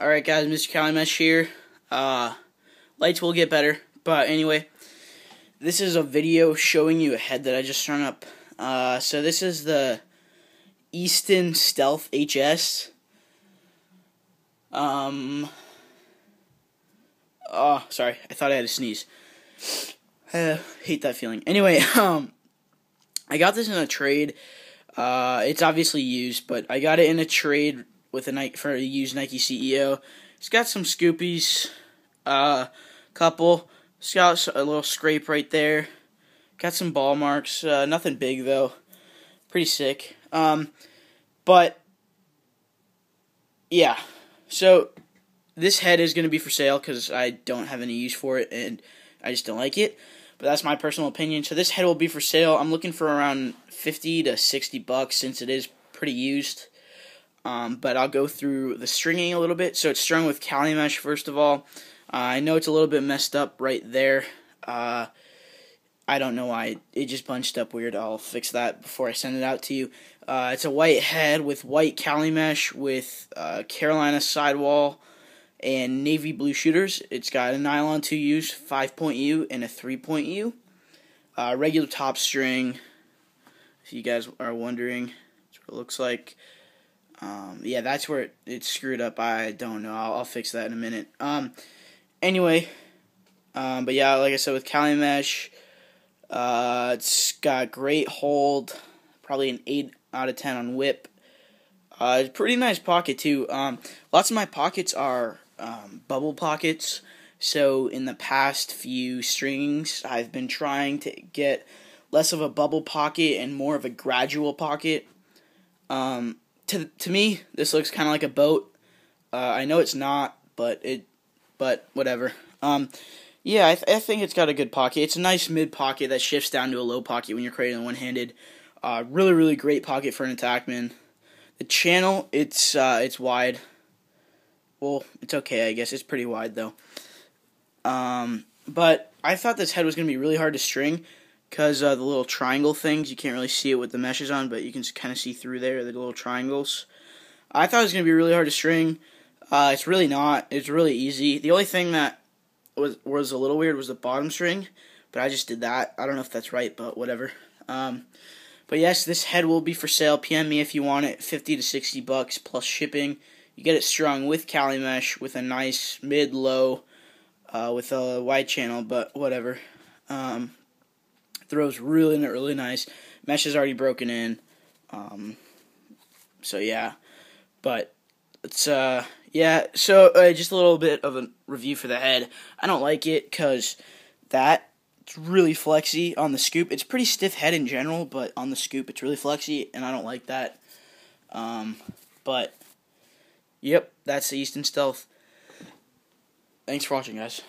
Alright guys, Mr. Calimesh here. Uh, lights will get better, but anyway, this is a video showing you a head that I just turned up. Uh, so this is the Easton Stealth HS. Um, oh, sorry, I thought I had a sneeze. I hate that feeling. Anyway, um, I got this in a trade. Uh, it's obviously used, but I got it in a trade with a Nike for a used Nike CEO. He's got some scoopies, a uh, couple. He's got a little scrape right there. Got some ball marks. Uh, nothing big though. Pretty sick. Um, but yeah, so this head is going to be for sale because I don't have any use for it and I just don't like it. But that's my personal opinion. So this head will be for sale. I'm looking for around 50 to 60 bucks since it is pretty used. Um, but I'll go through the stringing a little bit. So it's strung with cali mesh first of all. Uh, I know it's a little bit messed up right there. Uh, I don't know why it just bunched up weird. I'll fix that before I send it out to you. Uh, it's a white head with white cali mesh with uh, Carolina sidewall and navy blue shooters. It's got a nylon two U's, five point U, and a three point U. Uh, regular top string. If you guys are wondering, that's what it looks like. Um, yeah, that's where it, it, screwed up. I don't know. I'll, I'll fix that in a minute. Um, anyway, um, but yeah, like I said, with Calumesh, uh, it's got great hold, probably an 8 out of 10 on whip. Uh, pretty nice pocket, too. Um, lots of my pockets are um, bubble pockets. So in the past few strings, I've been trying to get less of a bubble pocket and more of a gradual pocket. Um, to to me, this looks kind of like a boat. Uh, I know it's not, but it, but whatever. Um, yeah, I, th- I think it's got a good pocket. It's a nice mid pocket that shifts down to a low pocket when you're creating one handed. Uh, really, really great pocket for an attackman. The channel, it's uh, it's wide. Well, it's okay, I guess. It's pretty wide though. Um, but I thought this head was gonna be really hard to string because uh, the little triangle things, you can't really see it with the meshes on, but you can kind of see through there, the little triangles. I thought it was going to be really hard to string. Uh, it's really not. It's really easy. The only thing that was was a little weird was the bottom string, but I just did that. I don't know if that's right, but whatever. Um, but yes, this head will be for sale. PM me if you want it. 50 to 60 bucks plus shipping. You get it strung with Cali mesh with a nice mid low uh, with a wide channel, but whatever. Um, Throws really, really nice. Mesh is already broken in. Um, so yeah, but it's uh yeah. So uh, just a little bit of a review for the head. I don't like it because that it's really flexy on the scoop. It's pretty stiff head in general, but on the scoop it's really flexy, and I don't like that. Um, but yep, that's the Easton Stealth. Thanks for watching, guys.